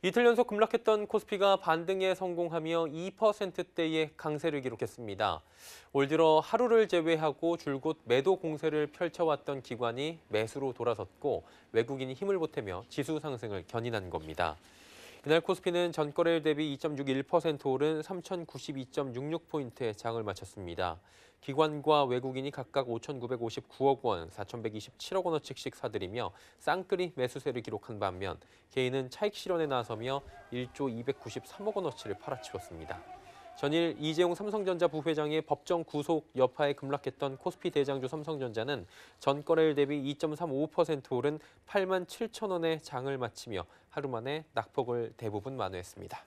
이틀 연속 급락했던 코스피가 반등에 성공하며 2%대의 강세를 기록했습니다. 올 들어 하루를 제외하고 줄곧 매도 공세를 펼쳐왔던 기관이 매수로 돌아섰고 외국인이 힘을 보태며 지수 상승을 견인한 겁니다. 이날 코스피는 전거래일 대비 2.61% 오른 3,092.66포인트의 장을 마쳤습니다. 기관과 외국인이 각각 5,959억 원, 4,127억 원어치씩 사들이며 쌍끌이 매수세를 기록한 반면 개인은 차익 실현에 나서며 1조 293억 원어치를 팔아치웠습니다. 전일 이재용 삼성전자 부회장의 법정 구속 여파에 급락했던 코스피 대장주 삼성전자는 전거래일 대비 2.35% 오른 8만 7천 원의 장을 마치며 하루 만에 낙폭을 대부분 만회했습니다.